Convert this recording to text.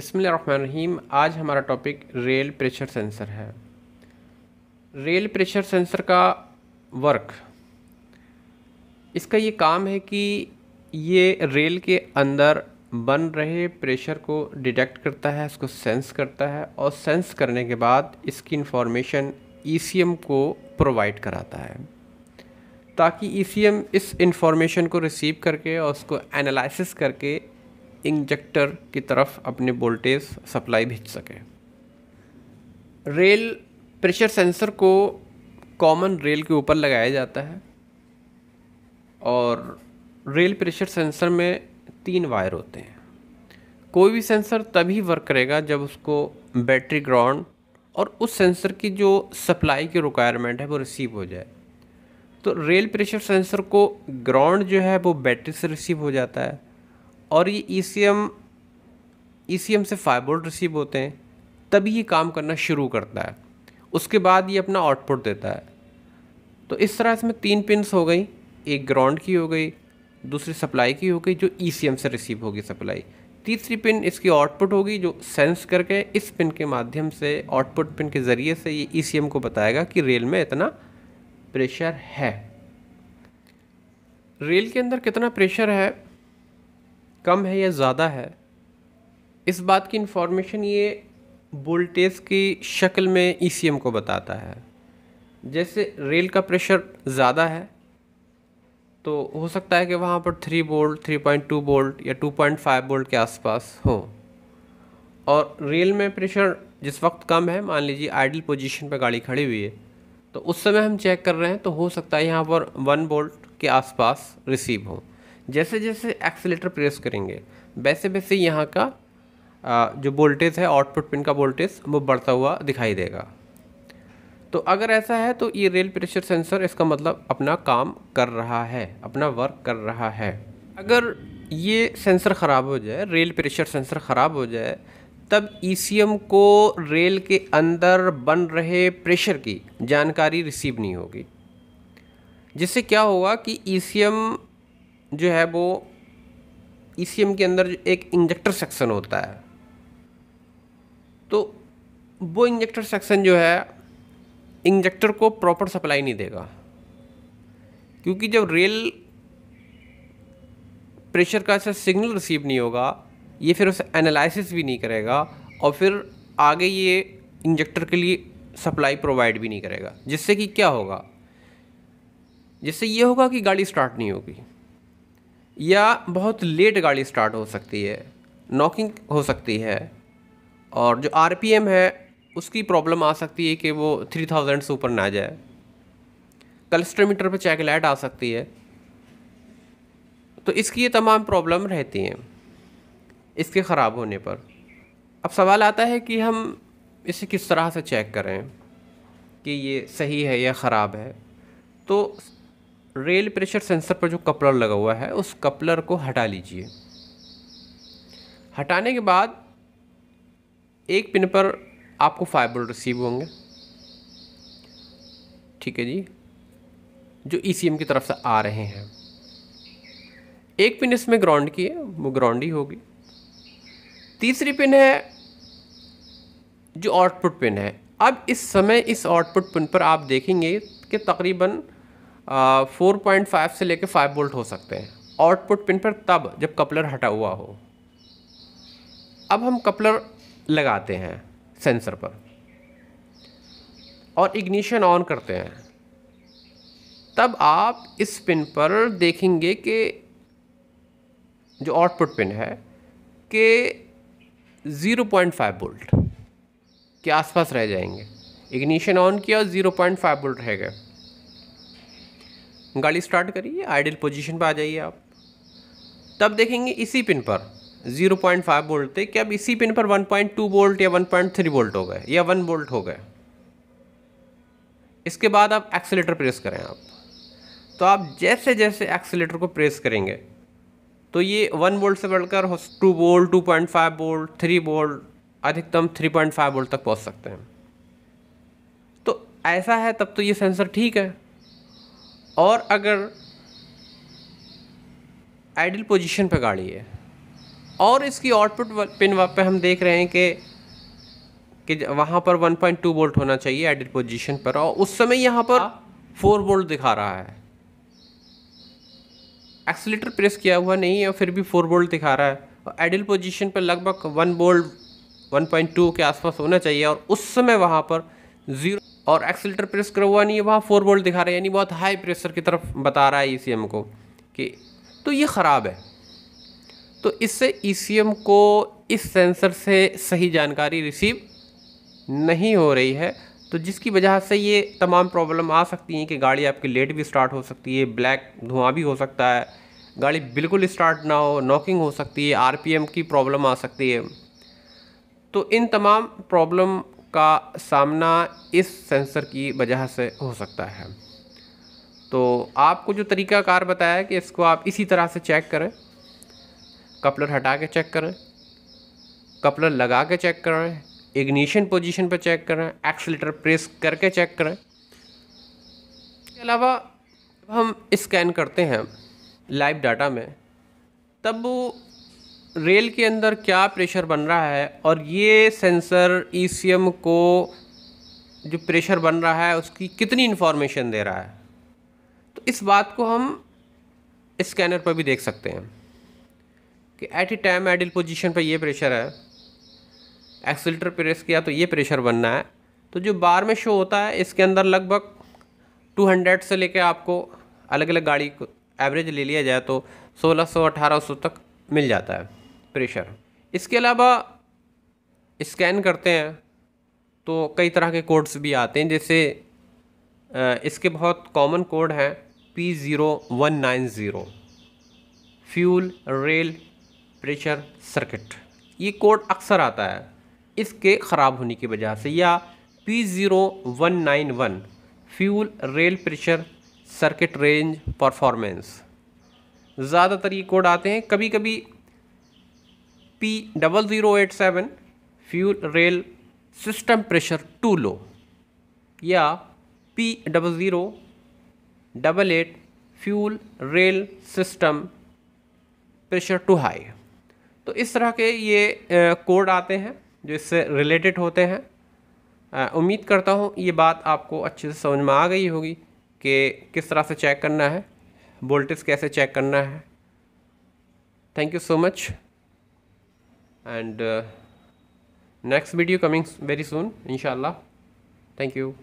बिसमीम आज हमारा टॉपिक रेल प्रेशर सेंसर है रेल प्रेशर सेंसर का वर्क इसका ये काम है कि ये रेल के अंदर बन रहे प्रेशर को डिटेक्ट करता है इसको सेंस करता है और सेंस करने के बाद इसकी इन्फॉर्मेशन ईसीएम e को प्रोवाइड कराता है ताकि ईसीएम e इस इंफॉर्मेशन को रिसीव करके और उसको एनालिसिस करके इंजेक्टर की तरफ अपने वोल्टेज सप्लाई भेज सके रेल प्रेशर सेंसर को कॉमन रेल के ऊपर लगाया जाता है और रेल प्रेशर सेंसर में तीन वायर होते हैं कोई भी सेंसर तभी वर्क करेगा जब उसको बैटरी ग्राउंड और उस सेंसर की जो सप्लाई की रिक्वायरमेंट है वो रिसीव हो जाए तो रेल प्रेशर सेंसर को ग्राउंड जो है वो बैटरी से रिसीव हो जाता है और ये ई e सी e से वोल्ट रिसीव होते हैं तभी ये काम करना शुरू करता है उसके बाद ये अपना आउटपुट देता है तो इस तरह इसमें तीन पिनस हो गई एक ग्राउंड की हो गई दूसरी सप्लाई की हो गई जो ई e से रिसीव होगी सप्लाई तीसरी पिन इसकी आउटपुट होगी जो सेंस करके इस पिन के माध्यम से आउटपुट पिन के ज़रिए से ये ई को बताएगा कि रेल में इतना प्रेशर है रेल के अंदर कितना प्रेशर है कम है या ज़्यादा है इस बात की इन्फॉर्मेशन ये वोल्टेज की शक्ल में ई e को बताता है जैसे रेल का प्रेशर ज़्यादा है तो हो सकता है कि वहाँ पर three volt three point two volt या टू पॉइंट फाइव बोल्ट के आसपास हों और रेल में प्रेशर जिस वक्त कम है मान लीजिए आइडल पोजीशन पर गाड़ी खड़ी हुई है तो उस समय हम चेक कर रहे हैं तो हो सकता है यहाँ पर वन बोल्ट के आसपास रिसीव हो जैसे जैसे एक्सीटर प्रेस करेंगे वैसे वैसे यहाँ का जो वोल्टेज है आउटपुट पिन का वोल्टेज वो बढ़ता हुआ दिखाई देगा तो अगर ऐसा है तो ये रेल प्रेशर सेंसर इसका मतलब अपना काम कर रहा है अपना वर्क कर रहा है अगर ये सेंसर ख़राब हो जाए रेल प्रेशर सेंसर ख़राब हो जाए तब ई e को रेल के अंदर बन रहे प्रेशर की जानकारी रिसीव नहीं होगी जिससे क्या होगा कि ई e जो है वो ई e के अंदर एक इंजेक्टर सेक्शन होता है तो वो इंजेक्टर सेक्शन जो है इंजेक्टर को प्रॉपर सप्लाई नहीं देगा क्योंकि जब रेल प्रेशर का ऐसा सिग्नल रिसीव नहीं होगा ये फिर उसे एनालिसिस भी नहीं करेगा और फिर आगे ये इंजेक्टर के लिए सप्लाई प्रोवाइड भी नहीं करेगा जिससे कि क्या होगा जिससे ये होगा कि गाड़ी स्टार्ट नहीं होगी या बहुत लेट गाड़ी स्टार्ट हो सकती है नॉकिंग हो सकती है और जो आर है उसकी प्रॉब्लम आ सकती है कि वो थ्री थाउजेंड से ऊपर ना जाए कलस्ट्रोमीटर पर चेक लाइट आ सकती है तो इसकी ये तमाम प्रॉब्लम रहती हैं इसके ख़राब होने पर अब सवाल आता है कि हम इसे किस तरह से चेक करें कि ये सही है या ख़राब है तो रेल प्रेशर सेंसर पर जो कपलर लगा हुआ है उस कपलर को हटा लीजिए हटाने के बाद एक पिन पर आपको फाइबर रिसीव होंगे ठीक है जी जो ई e की तरफ से आ रहे हैं एक पिन इसमें ग्राउंड की है वो ग्राउंड ही होगी तीसरी पिन है जो आउटपुट पिन है अब इस समय इस आउटपुट पिन पर आप देखेंगे कि तकरीबन फोर पॉइंट फाइव से लेकर फाइव वोल्ट हो सकते हैं आउटपुट पिन पर तब जब कपलर हटा हुआ हो अब हम कपलर लगाते हैं सेंसर पर और इग्निशन ऑन करते हैं तब आप इस पिन पर देखेंगे कि जो आउटपुट पिन है कि 0.5 वोल्ट के आसपास रह जाएंगे इग्निशन ऑन किया और 0.5 वोल्ट रह गए गाड़ी स्टार्ट करिए आइडल पोजीशन पर आ जाइए आप तब देखेंगे इसी पिन पर 0.5 वोल्ट थे कि अब इसी पिन पर 1.2 वोल्ट या 1.3 वोल्ट हो गए या 1 वोल्ट हो गए इसके बाद आप एक्सीटर प्रेस करें आप तो आप जैसे जैसे एक्सीटर को प्रेस करेंगे तो ये वन वोल्ट से बढ़कर two volt two point five volt three volt अधिकतम थ्री पॉइंट फाइव वोल्ट तक पहुंच सकते हैं तो ऐसा है तब तो ये सेंसर ठीक है और अगर आइडल पोजीशन पर गाड़ी है और इसकी आउटपुट पिन पर हम देख रहे हैं कि कि वहाँ पर 1.2 वोल्ट होना चाहिए आइडल पोजीशन पर और उस समय यहाँ पर 4 वोल्ट दिखा रहा है एक्सलेटर प्रेस किया हुआ नहीं है और फिर भी 4 वोल्ट दिखा रहा है और आइडल पोजीशन पर लगभग 1 वोल्ट 1.2 के आसपास होना चाहिए और उस समय वहाँ पर जीरो और एक्सलेटर प्रेस हुआ नहीं है वहाँ फोर वोल्ट दिखा रहा है यानी बहुत हाई प्रेशर की तरफ बता रहा है ई e को कि तो ये ख़राब है तो इससे ई e को इस सेंसर से सही जानकारी रिसीव नहीं हो रही है तो जिसकी वजह से ये तमाम प्रॉब्लम आ सकती हैं कि गाड़ी आपकी लेट भी स्टार्ट हो सकती है ब्लैक धुआं भी हो सकता है गाड़ी बिल्कुल स्टार्ट ना हो नॉकिंग हो सकती है आरपीएम की प्रॉब्लम आ सकती है तो इन तमाम प्रॉब्लम का सामना इस सेंसर की वजह से हो सकता है तो आपको जो तरीकाकार बताया कि इसको आप इसी तरह से चेक करें कपलर हटा के चेक करें कपलर लगा के चेक करें इग्निशन पोजीशन पर चेक करें एक्सलेटर प्रेस करके चेक करें इसके अलावा हम स्कैन करते हैं लाइव डाटा में तब रेल के अंदर क्या प्रेशर बन रहा है और ये सेंसर ई को जो प्रेशर बन रहा है उसकी कितनी इन्फॉर्मेशन दे रहा है तो इस बात को हम स्कैनर पर भी देख सकते हैं कि at a time idle position पर ये प्रेशर है एक्सलेटर प्रेस किया तो ये प्रेशर बनना है तो जो बार में शो होता है इसके अंदर लगभग 200 से लेकर आपको अलग अलग गाड़ी को एवरेज ले लिया जाए तो 1600 1800 तक मिल जाता है प्रेशर इसके अलावा स्कैन करते हैं तो कई तरह के कोड्स भी आते हैं जैसे इसके बहुत कॉमन कोड हैं P zero one nine zero fuel rail pressure circuit ये कोड अक्सर आता है इसके ख़राब होने की वजह से या P zero one nine one fuel rail pressure circuit range performance ज़्यादातर ये कोड आते हैं कभी कभी P double zero eight seven fuel rail system pressure too low या P double zero double eight fuel rail system pressure too high तो इस तरह के ये कोड आते हैं जो इससे रिलेटेड होते हैं उम्मीद करता हूँ ये बात आपको अच्छे से समझ में आ गई होगी कि किस तरह से चेक करना है वोल्टेज कैसे चेक करना है thank you so much and uh, next video coming very soon inshallah thank you